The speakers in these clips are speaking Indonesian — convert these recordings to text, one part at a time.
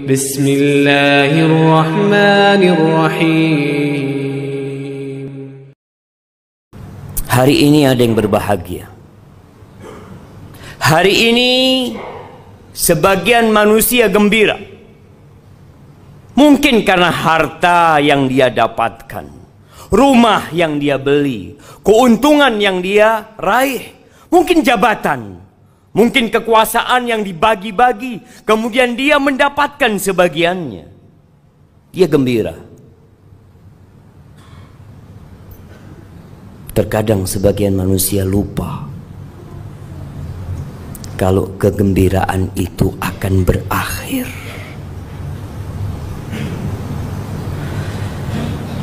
بسم الله الرحمن الرحيم Hari ini ada yang berbahagia. Hari ini sebagian manusia gembira. Mungkin karena harta yang dia dapatkan, rumah yang dia beli, keuntungan yang dia raih, mungkin jabatan, Mungkin kekuasaan yang dibagi-bagi, kemudian dia mendapatkan sebagiannya. Dia gembira. Terkadang sebagian manusia lupa kalau kegembiraan itu akan berakhir.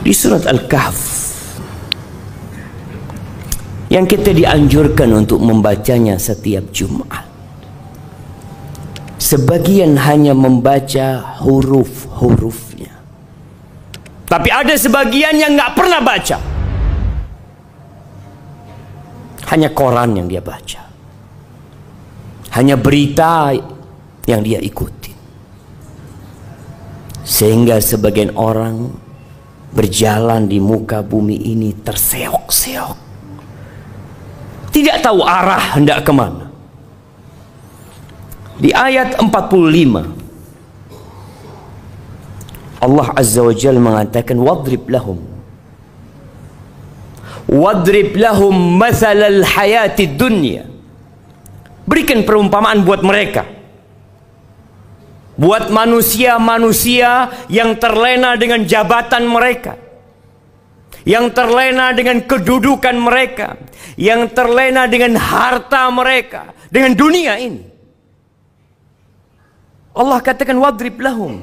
Di surat Al-Kahf yang kita dianjurkan untuk membacanya setiap Jumat. Sebagian hanya membaca huruf-hurufnya. Tapi ada sebagian yang nggak pernah baca. Hanya koran yang dia baca. Hanya berita yang dia ikuti. Sehingga sebagian orang berjalan di muka bumi ini terseok-seok tidak tahu arah hendak kemana. Di ayat 45 Allah Azza wa Jalla mengatakan wadrib lahum wadrib lahum mathal al hayati dunya berikan perumpamaan buat mereka buat manusia-manusia yang terlena dengan jabatan mereka yang terlena dengan kedudukan mereka, yang terlena dengan harta mereka, dengan dunia ini. Allah katakan wadrib lahum.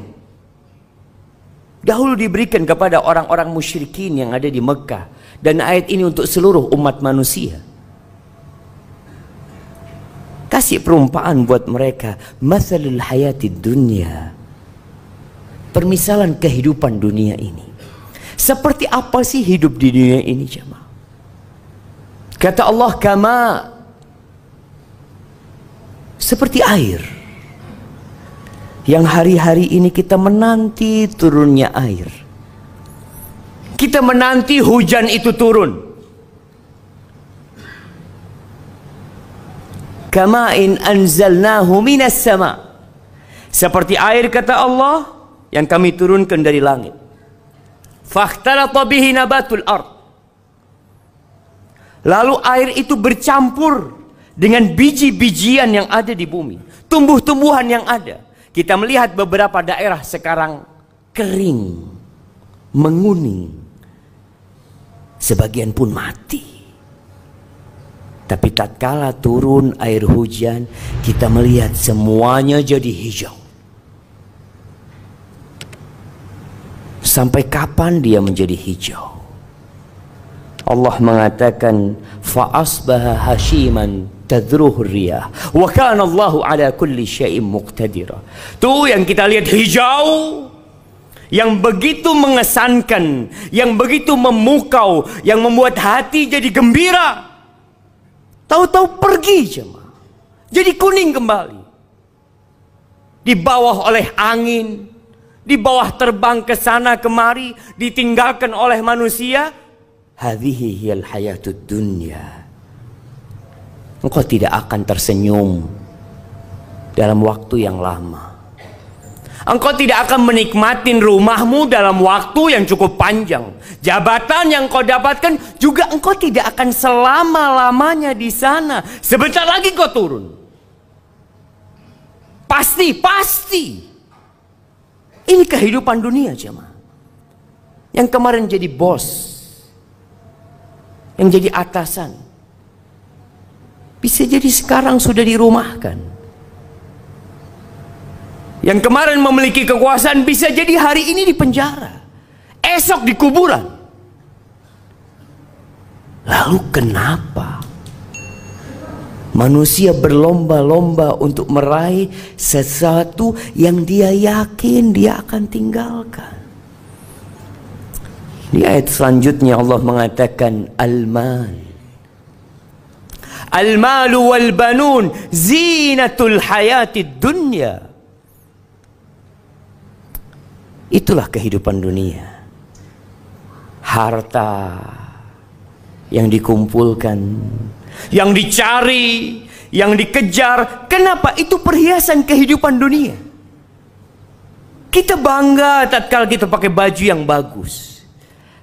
Dahulu diberikan kepada orang-orang musyrikin yang ada di Mekah dan ayat ini untuk seluruh umat manusia. Kasih perumpaan buat mereka, masalul hayati dunia. Permisalan kehidupan dunia ini. Seperti apa sih hidup di dunia ini jemaah? Kata Allah kama seperti air yang hari-hari ini kita menanti turunnya air. Kita menanti hujan itu turun. in anzalnahu minas sama. Seperti air kata Allah yang kami turunkan dari langit. Fakhtalata bihi nabatul ard. Lalu air itu bercampur dengan biji-bijian yang ada di bumi, tumbuh-tumbuhan yang ada. Kita melihat beberapa daerah sekarang kering, menguning. Sebagian pun mati. Tapi tatkala turun air hujan, kita melihat semuanya jadi hijau. Sampai kapan dia menjadi hijau? Allah mengatakan fa'asbaha hashiman tadruhu riyah wa kana Allahu ala kulli syai'in muqtadira. Tuh yang kita lihat hijau yang begitu mengesankan, yang begitu memukau, yang membuat hati jadi gembira. Tahu-tahu pergi jemaah. Jadi kuning kembali. Di bawah oleh angin, di bawah terbang ke sana kemari, ditinggalkan oleh manusia. Hadhihi hiyal hayatud dunya. Engkau tidak akan tersenyum dalam waktu yang lama. Engkau tidak akan menikmati rumahmu dalam waktu yang cukup panjang. Jabatan yang kau dapatkan juga engkau tidak akan selama-lamanya di sana. Sebentar lagi kau turun. Pasti, pasti ini kehidupan dunia jemaah. Yang kemarin jadi bos. Yang jadi atasan. Bisa jadi sekarang sudah dirumahkan. Yang kemarin memiliki kekuasaan bisa jadi hari ini di penjara. Esok di kuburan. Lalu kenapa? Manusia berlomba-lomba untuk meraih sesuatu yang dia yakin dia akan tinggalkan. Di ayat selanjutnya Allah mengatakan al-mal. Al-malu wal banun zinatul hayatid dunya. Itulah kehidupan dunia. Harta yang dikumpulkan yang dicari, yang dikejar. Kenapa? Itu perhiasan kehidupan dunia. Kita bangga tatkala kita pakai baju yang bagus,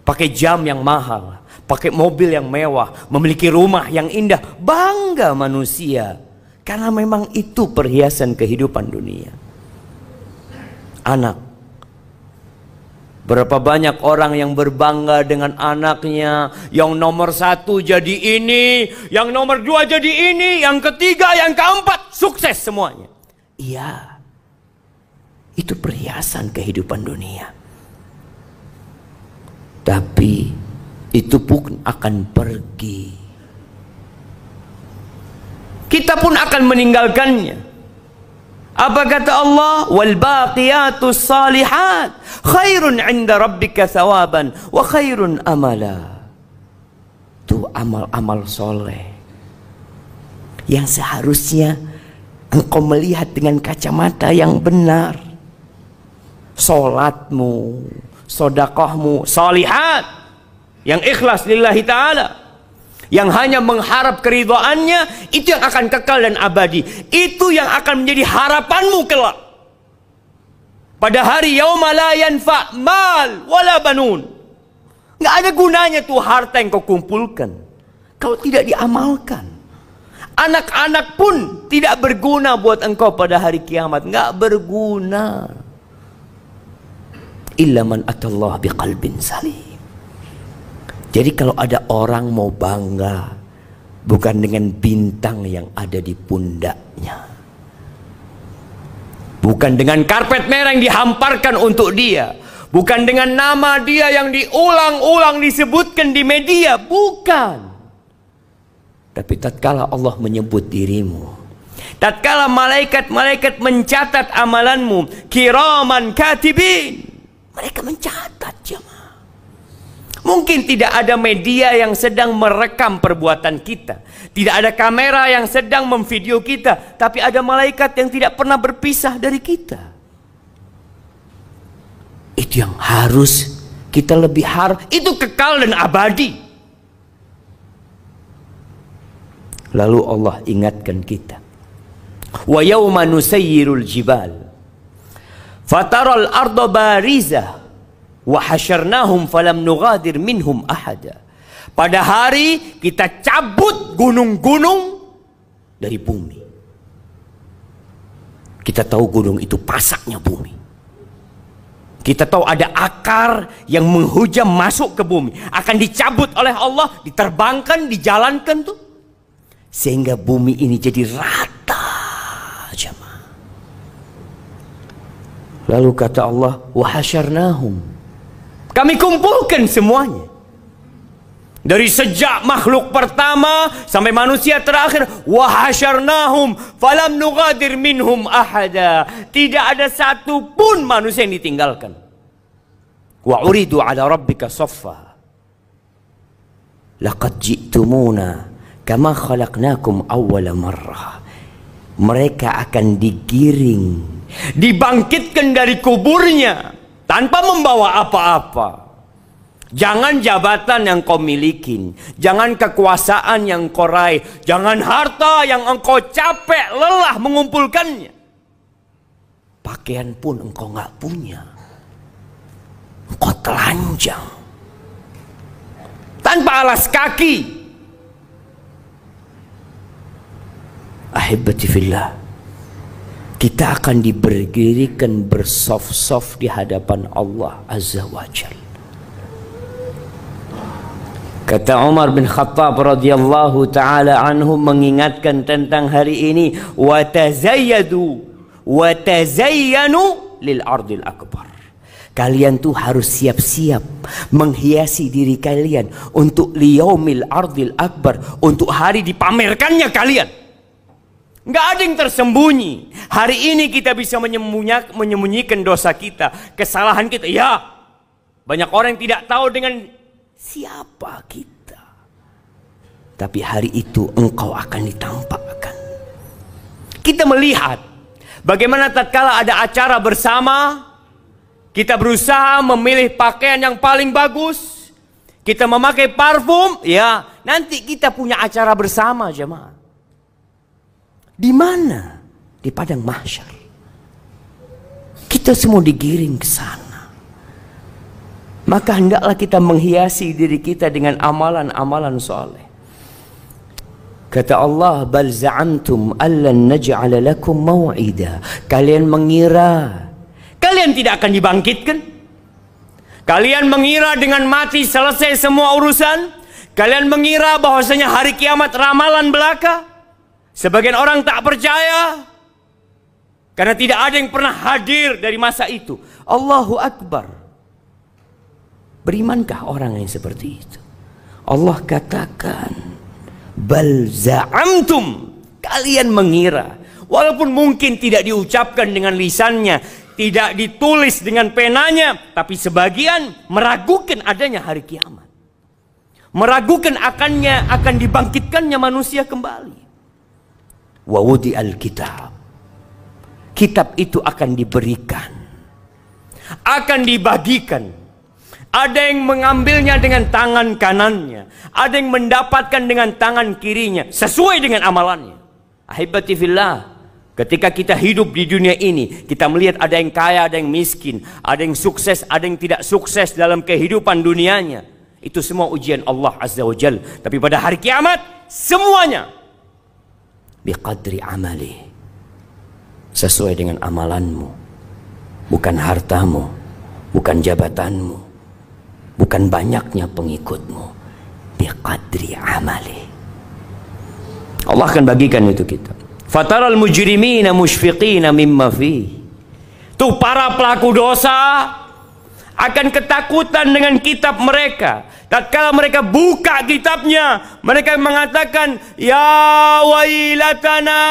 pakai jam yang mahal, pakai mobil yang mewah, memiliki rumah yang indah. Bangga manusia karena memang itu perhiasan kehidupan dunia. Anak Berapa banyak orang yang berbangga dengan anaknya Yang nomor satu jadi ini Yang nomor dua jadi ini Yang ketiga, yang keempat Sukses semuanya Iya Itu perhiasan kehidupan dunia Tapi itu pun akan pergi Kita pun akan meninggalkannya Apa kata Allah? Wal baqiyatus salihat khairun 'inda rabbika thawaban wa khairun amala. Itu amal-amal soleh yang seharusnya engkau melihat dengan kacamata yang benar. Solatmu, sodakohmu, solihat yang ikhlas lillahi ta'ala yang hanya mengharap keridhaannya itu yang akan kekal dan abadi itu yang akan menjadi harapanmu kelak pada hari yauma la yanfa mal wala banun. Enggak ada gunanya tuh harta yang kau kumpulkan kalau tidak diamalkan. Anak-anak pun tidak berguna buat engkau pada hari kiamat, enggak berguna. Illa man atallah biqalbin salim. Jadi kalau ada orang mau bangga bukan dengan bintang yang ada di pundaknya Bukan dengan karpet merah yang dihamparkan untuk dia. Bukan dengan nama dia yang diulang-ulang disebutkan di media. Bukan. Tapi tatkala Allah menyebut dirimu. Tatkala malaikat-malaikat mencatat amalanmu. Kiraman katibin. Mereka mencatat. Mungkin tidak ada media yang sedang merekam perbuatan kita. Tidak ada kamera yang sedang memvideo kita. Tapi ada malaikat yang tidak pernah berpisah dari kita. Itu yang harus kita lebih harus. Itu kekal dan abadi. Lalu Allah ingatkan kita. Wa yawma nusayyirul jibal. Fataral ardo barizah wa falam nugadir minhum ahada. Pada hari kita cabut gunung-gunung dari bumi. Kita tahu gunung itu pasaknya bumi. Kita tahu ada akar yang menghujam masuk ke bumi. Akan dicabut oleh Allah, diterbangkan, dijalankan tuh. Sehingga bumi ini jadi rata jemaah. Lalu kata Allah, وَحَشَرْنَاهُمْ kami kumpulkan semuanya. Dari sejak makhluk pertama sampai manusia terakhir wahasyarnahum falam nugadir minhum ahada. Tidak ada satu pun manusia yang ditinggalkan. Wa uridu ala rabbika saffa. Laqad ji'tumuna kama khalaqnakum awwala marrah. Mereka akan digiring, dibangkitkan dari kuburnya tanpa membawa apa-apa. Jangan jabatan yang kau miliki, jangan kekuasaan yang kau raih, jangan harta yang engkau capek lelah mengumpulkannya. Pakaian pun engkau nggak punya. Engkau telanjang. Tanpa alas kaki. Ahibatifillah kita akan diberdirikan bersof-sof di hadapan Allah Azza wa Jal. Kata Umar bin Khattab radhiyallahu taala anhu mengingatkan tentang hari ini wa tazayyadu wa tazayyanu lil ardil akbar. Kalian tuh harus siap-siap menghiasi diri kalian untuk liyaumil ardil akbar, untuk hari dipamerkannya kalian. Nggak ada yang tersembunyi. Hari ini kita bisa menyembunyikan dosa kita, kesalahan kita. Ya, banyak orang yang tidak tahu dengan siapa kita. Tapi hari itu engkau akan ditampakkan. Kita melihat bagaimana tatkala ada acara bersama, kita berusaha memilih pakaian yang paling bagus. Kita memakai parfum, ya. Nanti kita punya acara bersama, jemaah. Di mana? Di padang mahsyar. Kita semua digiring ke sana. Maka hendaklah kita menghiasi diri kita dengan amalan-amalan soleh. Kata Allah, "Bal za'amtum allan naj'ala lakum mau'ida." Kalian mengira kalian tidak akan dibangkitkan. Kalian mengira dengan mati selesai semua urusan. Kalian mengira bahwasanya hari kiamat ramalan belaka. Sebagian orang tak percaya karena tidak ada yang pernah hadir dari masa itu. Allahu Akbar. Berimankah orang yang seperti itu? Allah katakan, "Bal za'amtum." Kalian mengira, walaupun mungkin tidak diucapkan dengan lisannya, tidak ditulis dengan penanya, tapi sebagian meragukan adanya hari kiamat. Meragukan akannya akan dibangkitkannya manusia kembali wa wudi al kitab kitab itu akan diberikan akan dibagikan ada yang mengambilnya dengan tangan kanannya ada yang mendapatkan dengan tangan kirinya sesuai dengan amalannya ahibati fillah Ketika kita hidup di dunia ini, kita melihat ada yang kaya, ada yang miskin, ada yang sukses, ada yang tidak sukses dalam kehidupan dunianya. Itu semua ujian Allah Azza wa Jal. Tapi pada hari kiamat, semuanya biqadri amali sesuai dengan amalanmu bukan hartamu bukan jabatanmu bukan banyaknya pengikutmu biqadri amali Allah akan bagikan itu kita fataral mujrimina musyfiqina mimma fi tuh para pelaku dosa akan ketakutan dengan kitab mereka. Tatkala mereka buka kitabnya, mereka mengatakan, "Ya wailatana,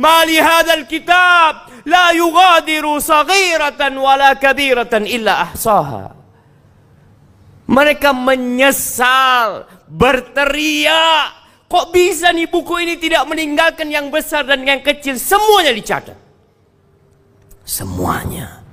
mali kitab la yughadiru saghiratan wala kabiratan illa ahsaha." Mereka menyesal, berteriak, Kok bisa nih buku ini tidak meninggalkan yang besar dan yang kecil? Semuanya dicatat. Semuanya.